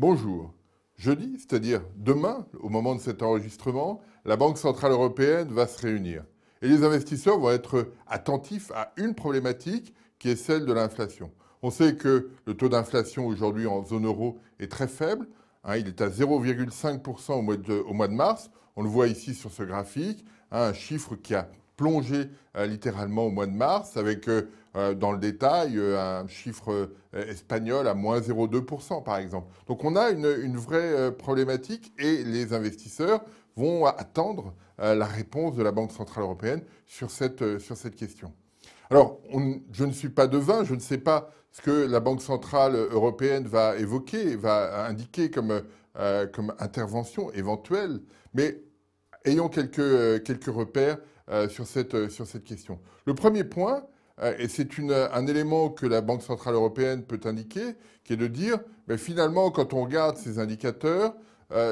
Bonjour. Jeudi, c'est-à-dire demain, au moment de cet enregistrement, la Banque Centrale Européenne va se réunir. Et les investisseurs vont être attentifs à une problématique qui est celle de l'inflation. On sait que le taux d'inflation aujourd'hui en zone euro est très faible. Hein, il est à 0,5% au, mois de mars. On le voit ici sur ce graphique, hein, un chiffre qui a plongé euh, littéralement au mois de mars, avec euh, euh, dans le détail un chiffre espagnol à moins 0,2% par exemple. Donc on a une, vraie problématique et les investisseurs vont attendre la réponse de la Banque Centrale Européenne sur cette, question. Alors, je ne suis pas devin, je ne sais pas ce que la Banque Centrale Européenne va évoquer, va indiquer comme, intervention éventuelle, mais ayons quelques repères euh, euh, sur, cette, question. Le premier point, euh, et c'est un élément que la Banque Centrale Européenne peut indiquer, qui est de dire, mais ben, finalement, quand on regarde ces indicateurs,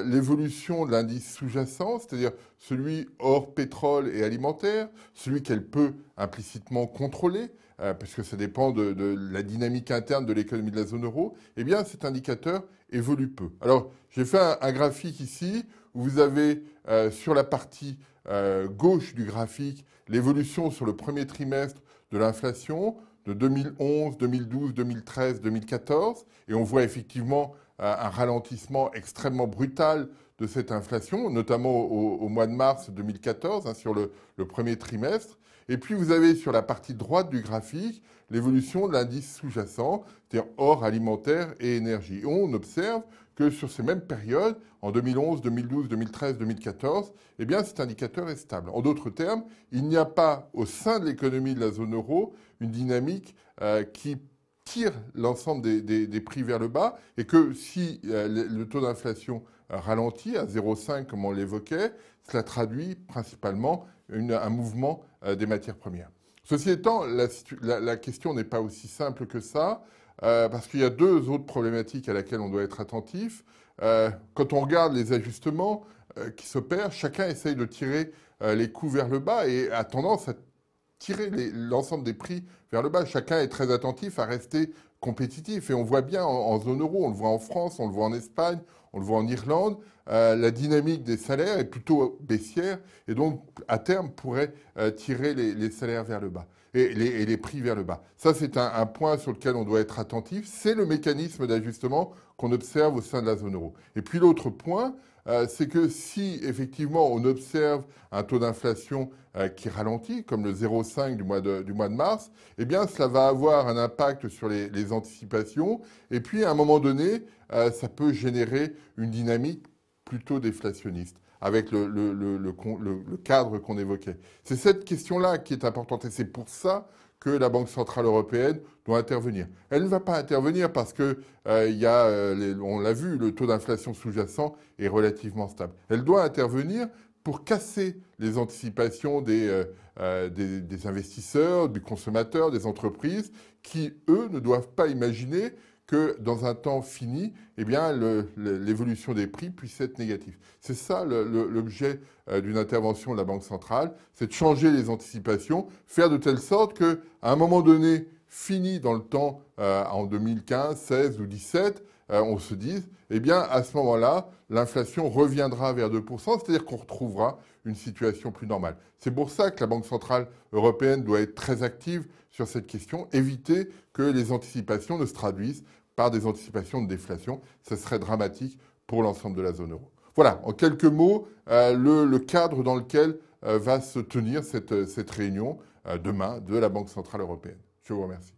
l'évolution de l'indice sous-jacent, c'est-à-dire celui hors pétrole et alimentaire, celui qu'elle peut implicitement contrôler, puisque ça dépend de, la dynamique interne de l'économie de la zone euro, eh bien cet indicateur évolue peu. Alors j'ai fait un, graphique ici où vous avez sur la partie euh, gauche du graphique l'évolution sur le premier trimestre de l'inflation de 2011, 2012, 2013, 2014. Et on voit effectivement euh, un ralentissement extrêmement brutal de cette inflation, notamment au, mois de mars 2014, hein, sur le, premier trimestre. Et puis vous avez sur la partie droite du graphique l'évolution de l'indice sous-jacent, c'est-à-dire hors alimentaire et énergie. on observe que sur ces mêmes périodes, en 2011, 2012, 2013, 2014, eh bien cet indicateur est stable. En d'autres termes, il n'y a pas au sein de l'économie de la zone euro une dynamique euh, qui tire l'ensemble des, prix vers le bas et que si euh, le, taux d'inflation euh, ralentit à 0,5 comme on l'évoquait, cela traduit principalement un mouvement des matières premières. Ceci étant, la question n'est pas aussi simple que ça. Euh, parce qu'il y a deux autres problématiques à laquelle on doit être attentif. Euh, quand on regarde les ajustements euh, qui s'opèrent, chacun essaye de tirer les coûts vers le bas et a tendance à tirer l'ensemble des prix vers le bas. Chacun est très attentif à rester compétitif. Et on voit bien en, zone euro, on le voit en France, on le voit en Espagne, on le voit en Irlande, euh, la dynamique des salaires est plutôt baissière et donc à terme pourrait euh, tirer les, salaires vers le bas et les, prix vers le bas. Ça, c'est un, point sur lequel on doit être attentif. C'est le mécanisme d'ajustement qu'on observe au sein de la zone euro. Et puis l'autre point, euh, c'est que si effectivement on observe un taux d'inflation qui ralentit, comme le 0,5 du, mois de, du mois de mars, eh bien cela va avoir un impact sur les anticipations. Et puis, à un moment donné, euh, ça peut générer une dynamique plutôt déflationniste avec le, cadre qu'on évoquait. C'est cette question-là qui est importante et c'est pour ça que la Banque Centrale Européenne doit intervenir. Elle ne va pas intervenir parce que euh, y a, euh, on l'a vu, le taux d'inflation sous-jacent est relativement stable. Elle doit intervenir pour casser les anticipations euh, euh, des, investisseurs, des consommateurs, des entreprises, qui, eux, ne doivent pas imaginer que dans un temps fini, eh bien, l'évolution des prix puisse être négative. C'est ça l'objet euh, d'une intervention de la Banque centrale, c'est de changer les anticipations, faire de telle sorte qu'à un moment donné, fini dans le temps, en 2015, 16 ou 17, euh, on se dise, eh bien, à ce moment-là, l'inflation reviendra vers 2%, c'est-à-dire qu'on retrouvera une situation plus normale. C'est pour ça que la Banque centrale européenne doit être très active sur cette question, éviter que les anticipations ne se traduisent par des anticipations de déflation. Ce serait dramatique pour l'ensemble de la zone euro. Voilà, en quelques mots, euh, le, cadre dans lequel euh, va se tenir cette, cette réunion demain de la Banque centrale européenne. Je vous remercie.